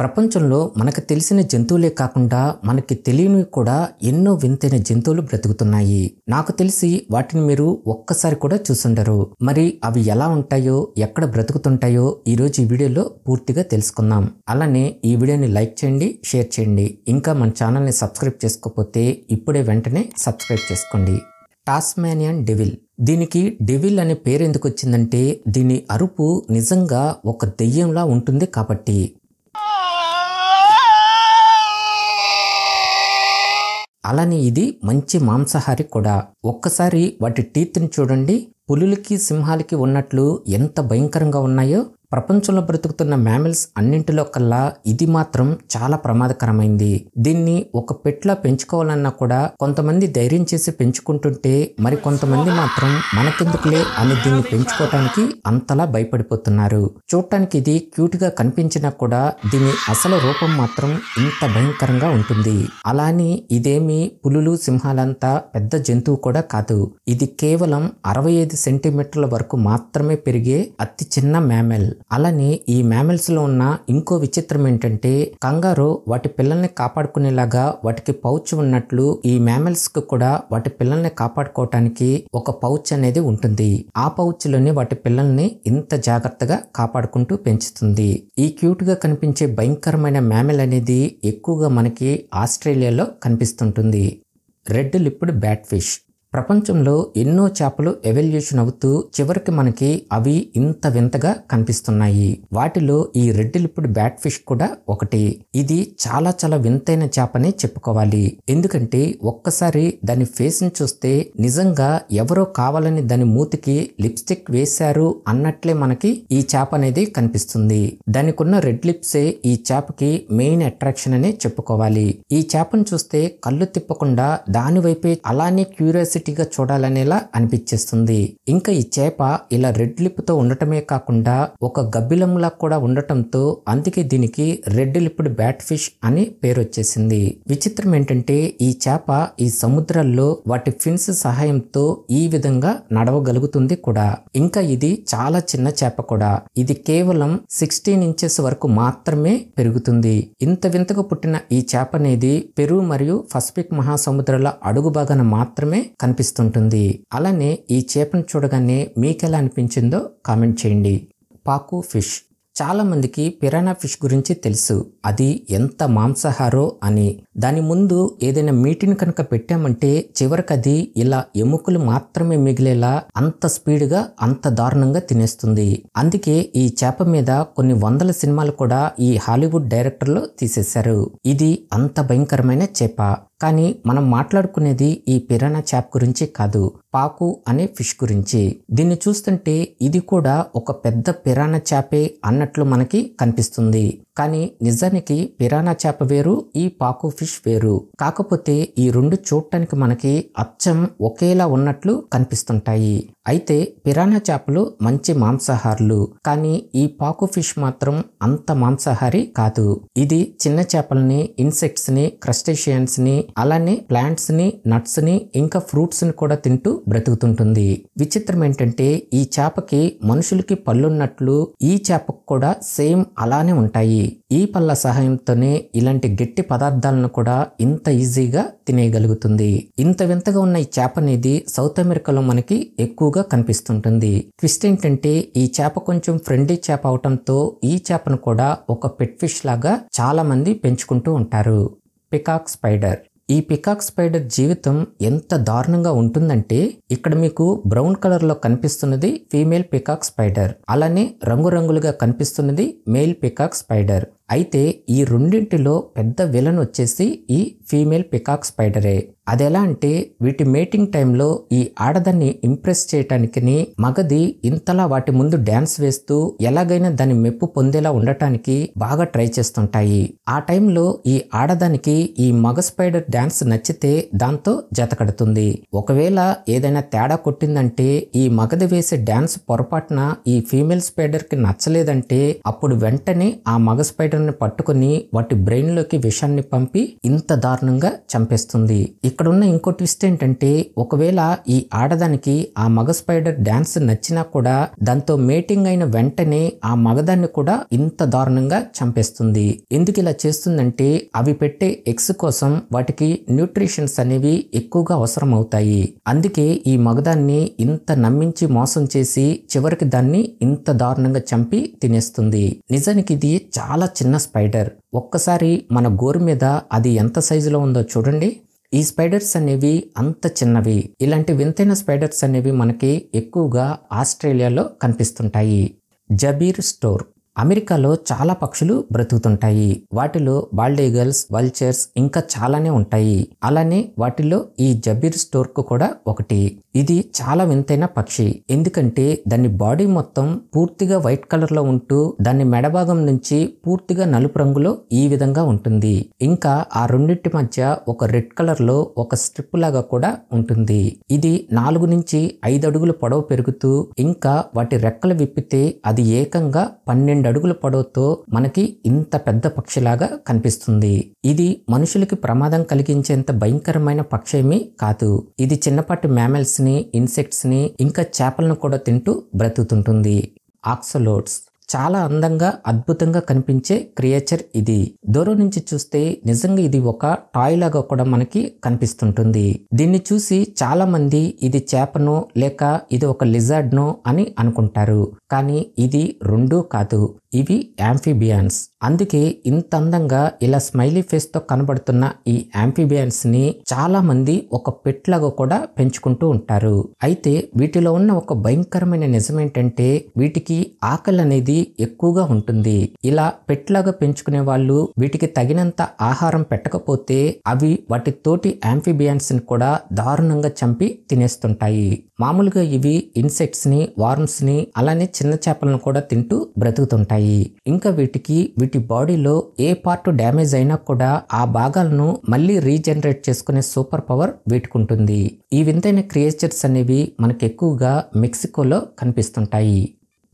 ప్రపంచంలో మనకు తెలిసిన జంతువులే కాకుండా మనకి తెలియనివి కూడా ఎన్నో వింతైన జంతువులు బ్రతుకుతున్నాయి నాకు తెలిసి వాటిని మీరు ఒక్కసారి కూడా చూసుండరు మరి అవి ఎలా ఉంటాయో ఎక్కడ బ్రతుకుతుంటాయో ఈరోజు ఈ వీడియోలో పూర్తిగా తెలుసుకుందాం అలానే ఈ వీడియోని లైక్ చేయండి షేర్ చేయండి ఇంకా మన ఛానల్ని సబ్స్క్రైబ్ చేసుకోకపోతే ఇప్పుడే వెంటనే సబ్స్క్రైబ్ చేసుకోండి టాస్మానియన్ డెవిల్ దీనికి డెవిల్ అనే పేరు ఎందుకు వచ్చిందంటే దీని అరుపు నిజంగా ఒక దెయ్యంలా ఉంటుంది కాబట్టి అలానే ఇది మంచి మాంసాహారి కూడా ఒక్కసారి వాటి టీత్ని చూడండి పులులకి సింహాలకి ఉన్నట్లు ఎంత భయంకరంగా ఉన్నాయో ప్రపంచంలో బ్రతుకుతున్న మ్యామిల్స్ అన్నింటిలో కల్లా ఇది మాత్రం చాలా ప్రమాదకరమైంది దీన్ని ఒక పెట్లా పెంచుకోవాలన్నా కూడా కొంతమంది ధైర్యం చేసి పెంచుకుంటుంటే మరి కొంతమంది మాత్రం మనకెందుకులే అని దీన్ని పెంచుకోవటానికి అంతలా భయపడిపోతున్నారు చూడటానికి ఇది క్యూట్గా కనిపించినా కూడా దీని అసలు రూపం మాత్రం ఇంత భయంకరంగా ఉంటుంది అలానే ఇదేమి పులులు సింహాలంతా పెద్ద జంతువు కూడా కాదు ఇది కేవలం అరవై ఐదు సెంటీమీటర్ల వరకు మాత్రమే పెరిగే అతి చిన్న మ్యామెల్ అలానే ఈ లో ఉన్న ఇంకో విచిత్రం ఏంటంటే కంగారు వాటి పిల్లల్ని కాపాడుకునేలాగా వాటికి పౌచ్ ఉన్నట్లు ఈ కు కూడా వాటి పిల్లల్ని కాపాడుకోవటానికి ఒక పౌచ్ అనేది ఉంటుంది ఆ పౌచ్లోని వాటి పిల్లల్ని ఇంత జాగ్రత్తగా కాపాడుకుంటూ పెంచుతుంది ఈ క్యూట్గా కనిపించే భయంకరమైన మ్యామిల్ అనేది ఎక్కువగా మనకి ఆస్ట్రేలియాలో కనిపిస్తుంటుంది రెడ్ లిప్డ్ బ్యాట్ ఫిష్ ప్రపంచంలో ఎన్నో చేపలు ఎవల్యూషన్ అవుతూ చివరికి మనకి అవి ఇంత వింతగా కనిపిస్తున్నాయి వాటిలో ఈ రెడ్ లిప్డ్ బ్యాట్ ఫిష్ కూడా ఒకటి ఇది చాలా చాలా వింతైన చేపని చెప్పుకోవాలి ఎందుకంటే ఒక్కసారి దాని ఫేస్ని చూస్తే నిజంగా ఎవరో కావాలని దాని మూతికి లిప్స్టిక్ వేశారు అన్నట్లే మనకి ఈ చేప అనేది కనిపిస్తుంది దానికున్న రెడ్ లిప్సే ఈ చేపకి మెయిన్ అట్రాక్షన్ అనే చెప్పుకోవాలి ఈ చేపను చూస్తే కళ్ళు తిప్పకుండా దానివైపే అలానే క్యూరియాసిటీ గా చూడాలనేలా అనిపించేస్తుంది ఇంకా ఈ చేప ఇలా రెడ్ లిప్ తో ఉండటమే కాకుండా ఒక గబ్బిలంలా కూడా ఉండటంతో అందుకే దీనికి రెడ్ లిప్డ్ బ్యాట్ ఫిష్ అని పేరు వచ్చేసింది విచిత్రం ఏంటంటే ఈ చేప ఈ సముద్రాల్లో వాటి ఫిన్స్ సహాయంతో ఈ విధంగా నడవగలుగుతుంది కూడా ఇంకా ఇది చాలా చిన్న చేప కూడా ఇది కేవలం సిక్స్టీన్ ఇంచెస్ వరకు మాత్రమే పెరుగుతుంది ఇంత వింతగా పుట్టిన ఈ చేప అనేది పెరు మరియు పసిఫిక్ మహాసముద్రాల అడుగు భాగాన మాత్రమే కనిపి అనిపిస్తుంటుంది అలానే ఈ చేపను చూడగానే మీకెలా అనిపించిందో కామెంట్ చేయండి పాకు ఫిష్ చాలామందికి పిరానా ఫిష్ గురించి తెలుసు అది ఎంత మాంసాహారో అని దాని ముందు ఏదైనా మీటిని కనుక పెట్టామంటే చివరికి అది ఇలా ఎముకలు మాత్రమే మిగిలేలా అంత స్పీడ్గా అంత దారుణంగా తినేస్తుంది అందుకే ఈ చేప మీద కొన్ని వందల సినిమాలు కూడా ఈ హాలీవుడ్ డైరెక్టర్లు తీసేశారు ఇది అంత భయంకరమైన చేప కానీ మనం మాట్లాడుకునేది ఈ పిరానా చాప్ గురించి కాదు పాకు అనే ఫిష్ గురించి దీన్ని చూస్తుంటే ఇది కూడా ఒక పెద్ద పిరాణ చాపే అన్నట్లు మనకి కనిపిస్తుంది కానీ నిజానికి పిరానా చేప వేరు ఈ పాకు ఫిష్ వేరు కాకపోతే ఈ రెండు చూడటానికి మనకి అచ్చం ఒకేలా ఉన్నట్లు కనిపిస్తుంటాయి అయితే పిరానా చేపలు మంచి మాంసాహారులు కానీ ఈ పాకు ఫిష్ మాత్రం అంత మాంసాహారి కాదు ఇది చిన్న చేపల్ని ఇన్సెక్ట్స్ని క్రస్టేషియన్స్ని అలానే ప్లాంట్స్ని నట్స్ని ఇంకా ఫ్రూట్స్ని కూడా తింటూ బ్రతుకుతుంటుంది విచిత్రం ఏంటంటే ఈ చేపకి మనుషులకి పళ్ళున్నట్లు ఈ చేపకు కూడా సేమ్ అలానే ఉంటాయి ఈ పళ్ళ సహాయంతోనే ఇలాంటి గట్టి పదార్థాలను కూడా ఇంత ఈజీగా తినేయగలుగుతుంది ఇంత వింతగా ఉన్న ఈ చేప అనేది సౌత్ అమెరికాలో మనకి ఎక్కువగా కనిపిస్తుంటుంది ట్విస్ట్ ఏంటంటే ఈ చేప కొంచెం ఫ్రెండ్లీ చేప అవటంతో ఈ చేపను కూడా ఒక పెట్ ఫిష్ లాగా చాలా మంది పెంచుకుంటూ ఉంటారు పికాక్ స్పైడర్ ఈ పికాక్ స్పైడర్ జీవితం ఎంత దారుణంగా ఉంటుందంటే ఇక్కడ మీకు బ్రౌన్ కలర్లో కనిపిస్తున్నది ఫీమేల్ పికాక్ స్పైడర్ అలానే రంగురంగులుగా కనిపిస్తున్నది మేల్ పికాక్ స్పైడర్ అయితే ఈ రెండింటిలో పెద్ద విలన్ వచ్చేసి ఈ ఫీమేల్ పికాక్ స్పైడరే అది ఎలా అంటే వీటి మేటింగ్ టైంలో ఈ ఆడదాన్ని ఇంప్రెస్ చేయటానికి మగది ఇంతలా వాటి ముందు డ్యాన్స్ వేస్తూ ఎలాగైనా దాని మెప్పు పొందేలా ఉండటానికి బాగా ట్రై చేస్తుంటాయి ఆ టైంలో ఈ ఆడదానికి ఈ మగ స్పైడర్ డ్యాన్స్ నచ్చితే దాంతో జతకడుతుంది ఒకవేళ ఏదైనా తేడా కొట్టిందంటే ఈ మగది వేసే డ్యాన్స్ పొరపాటున ఈ ఫీమేల్ స్పైడర్కి నచ్చలేదంటే అప్పుడు వెంటనే ఆ మగ స్పైడర్ని పట్టుకుని వాటి బ్రెయిన్లోకి విషాన్ని పంపి ఇంత దారుణంగా చంపేస్తుంది ఇక్కడున్న ఇంకో ట్విస్ట్ ఏంటంటే ఒకవేళ ఈ ఆడదానికి ఆ మగ స్పైడర్ డ్యాన్స్ నచ్చినా కూడా దాంతో మేటింగ్ అయిన వెంటనే ఆ మగదాన్ని కూడా ఇంత దారుణంగా చంపేస్తుంది ఎందుకు ఇలా చేస్తుందంటే అవి పెట్టే ఎగ్స్ కోసం వాటికి న్యూట్రిషన్స్ అనేవి ఎక్కువగా అవసరం అవుతాయి అందుకే ఈ మగదాన్ని ఇంత నమ్మించి మోసం చేసి చివరికి దాన్ని ఇంత దారుణంగా చంపి తినేస్తుంది నిజానికి ఇది చాలా చిన్న స్పైడర్ ఒక్కసారి మన గోరు మీద అది ఎంత సైజులో ఉందో చూడండి ఈ స్పైడర్స్ అనేవి అంత చిన్నవి ఇలాంటి వింతైన స్పైడర్స్ అనేవి మనకి ఎక్కువగా ఆస్ట్రేలియాలో కనిపిస్తుంటాయి జబీర్ స్టోర్ అమెరికాలో చాలా పక్షులు బ్రతుకుతుంటాయి వాటిలో బాల్డ్ ఈగల్స్ వల్చర్స్ ఇంకా చాలానే ఉంటాయి అలానే వాటిలో ఈ జబీర్ స్టోర్కు కూడా ఒకటి ఇది చాలా వింతైన పక్షి ఎందుకంటే దాని బాడీ మొత్తం పూర్తిగా వైట్ కలర్ లో ఉంటూ దాని మెడభాగం నుంచి పూర్తిగా నలుపు రంగులో ఈ విధంగా ఉంటుంది ఇంకా ఆ రెండింటి మధ్య ఒక రెడ్ కలర్ లో ఒక స్ట్రిప్ లాగా కూడా ఉంటుంది ఇది నాలుగు నుంచి ఐదు అడుగుల పొడవు పెరుగుతూ ఇంకా వాటి రెక్కలు విప్పితే అది ఏకంగా పన్నెండు అడుగుల పొడవుతో మనకి ఇంత పెద్ద పక్షిలాగా కనిపిస్తుంది ఇది మనుషులకి ప్రమాదం కలిగించేంత భయంకరమైన పక్షి ఏమీ కాదు ఇది చిన్నపాటి మ్యామల్స్ ఇన్సెక్ట్స్ ఇన్సెక్ట్స్ని ఇంకా చేపలను కూడా తింటూ బ్రతుకుతుంటుంది ఆక్సలోట్స్ చాలా అందంగా అద్భుతంగా కనిపించే క్రియేచర్ ఇది దూరం నుంచి చూస్తే నిజంగా ఇది ఒక టాయ్ లాగా కూడా మనకి కనిపిస్తుంటుంది దీన్ని చూసి చాలా మంది ఇది చేపను లేక ఇది ఒక లిజార్డ్ను అని అనుకుంటారు కానీ ఇది రెండూ కాదు ఇవి యాంఫిబియన్స్ అందుకే ఇంత అందంగా ఇలా స్మైలీ ఫేస్తో కనబడుతున్న ఈ చాలా చాలామంది ఒక పెట్లాగా కూడా పెంచుకుంటూ ఉంటారు అయితే వీటిలో ఉన్న ఒక భయంకరమైన నిజం ఏంటంటే వీటికి ఆకలి అనేది ఎక్కువగా ఉంటుంది ఇలా పెట్లాగా పెంచుకునే వాళ్ళు వీటికి తగినంత ఆహారం పెట్టకపోతే అవి వాటి తోటి ని కూడా దారుణంగా చంపి తినేస్తుంటాయి మామూలుగా ఇవి వార్మ్స్ వార్మ్స్ని అలానే చిన్న చేపలను కూడా తింటూ బ్రతుకుతుంటాయి ఇంకా వీటికి వీటి వీటి బాడీలో ఏ పార్ట్ డ్యామేజ్ అయినా కూడా ఆ భాగాలను మళ్ళీ రీజనరేట్ చేసుకునే సూపర్ పవర్ వీటికుంటుంది ఈ వింతైన క్రియేచర్స్ అనేవి మనకు ఎక్కువగా మెక్సికోలో కనిపిస్తుంటాయి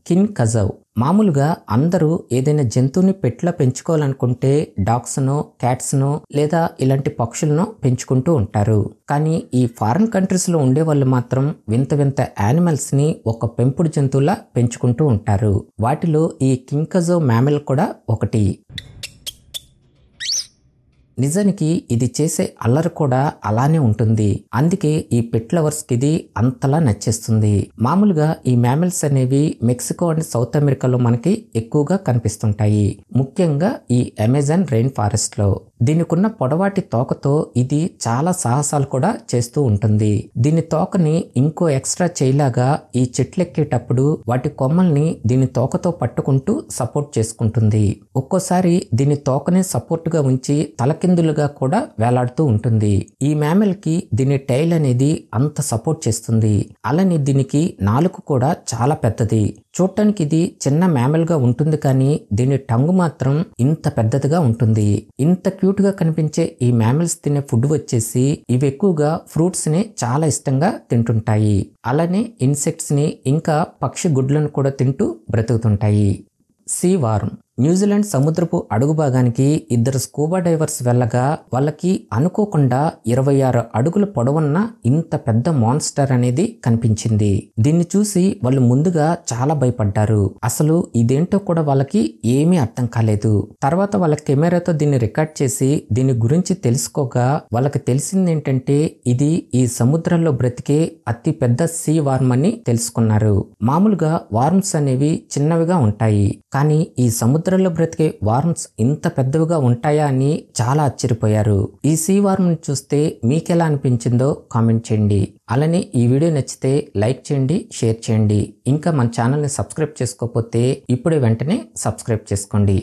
కిన్ కజవ్ మామూలుగా అందరూ ఏదైనా జంతువుని పెట్లో పెంచుకోవాలనుకుంటే డాగ్స్నో క్యాట్స్నో లేదా ఇలాంటి పక్షులను పెంచుకుంటూ ఉంటారు కానీ ఈ ఫారిన్ కంట్రీస్లో ఉండే వాళ్ళు మాత్రం వింత వింత యానిమల్స్ని ఒక పెంపుడు జంతువులా పెంచుకుంటూ ఉంటారు వాటిలో ఈ కింకజో మ్యామెల్ కూడా ఒకటి నిజానికి ఇది చేసే అల్లరి కూడా అలానే ఉంటుంది అందుకే ఈ పెట్ లవర్స్కి ఇది అంతలా నచ్చేస్తుంది మామూలుగా ఈ మ్యామిల్స్ అనేవి మెక్సికో అండ్ సౌత్ అమెరికాలో మనకి ఎక్కువగా కనిపిస్తుంటాయి ముఖ్యంగా ఈ అమెజాన్ రెయిన్ ఫారెస్ట్లో దీనికున్న పొడవాటి తోకతో ఇది చాలా సాహసాలు కూడా చేస్తూ ఉంటుంది దీని తోకని ఇంకో ఎక్స్ట్రా చేయిలాగా ఈ చెట్లెక్కేటప్పుడు వాటి కొమ్మల్ని దీని తోకతో పట్టుకుంటూ సపోర్ట్ చేసుకుంటుంది ఒక్కోసారి దీని తోకని సపోర్ట్గా ఉంచి తలకిందులుగా కూడా వేలాడుతూ ఉంటుంది ఈ మ్యామెల్కి దీని టైల్ అనేది అంత సపోర్ట్ చేస్తుంది అలానే దీనికి నాలుక కూడా చాలా పెద్దది చూడటానికి ఇది చిన్న మ్యామల్గా ఉంటుంది కానీ దీని టంగు మాత్రం ఇంత పెద్దదిగా ఉంటుంది ఇంత క్యూట్గా కనిపించే ఈ మ్యామల్స్ తినే ఫుడ్ వచ్చేసి ఇవి ఎక్కువగా ఫ్రూట్స్ని చాలా ఇష్టంగా తింటుంటాయి అలానే ఇన్సెక్ట్స్ని ఇంకా పక్షి గుడ్లను కూడా తింటూ బ్రతుకుతుంటాయి సీ వారం న్యూజిలాండ్ సముద్రపు అడుగు భాగానికి ఇద్దరు స్కూబా డైవర్స్ వెళ్ళగా వాళ్ళకి అనుకోకుండా ఇరవై ఆరు అడుగుల పొడవున్న ఇంత పెద్ద మాన్స్టర్ అనేది కనిపించింది దీన్ని చూసి వాళ్ళు ముందుగా చాలా భయపడ్డారు అసలు ఇదేంటో కూడా వాళ్ళకి ఏమీ అర్థం కాలేదు తర్వాత వాళ్ళ కెమెరాతో దీన్ని రికార్డ్ చేసి దీని గురించి తెలుసుకోగా వాళ్ళకి తెలిసింది ఏంటంటే ఇది ఈ సముద్రంలో బ్రతికే అతి పెద్ద సీ వార్మ్ అని తెలుసుకున్నారు మామూలుగా వార్మ్స్ అనేవి చిన్నవిగా ఉంటాయి కానీ ఈ సముద్ర సముద్రంలో బ్రతికే వార్మ్స్ ఇంత పెద్దవిగా ఉంటాయా అని చాలా ఆశ్చర్యపోయారు ఈ సీ వార్మ్ని చూస్తే మీకెలా అనిపించిందో కామెంట్ చేయండి అలానే ఈ వీడియో నచ్చితే లైక్ చేయండి షేర్ చేయండి ఇంకా మన ఛానల్ని సబ్స్క్రైబ్ చేసుకోకపోతే ఇప్పుడే వెంటనే సబ్స్క్రైబ్ చేసుకోండి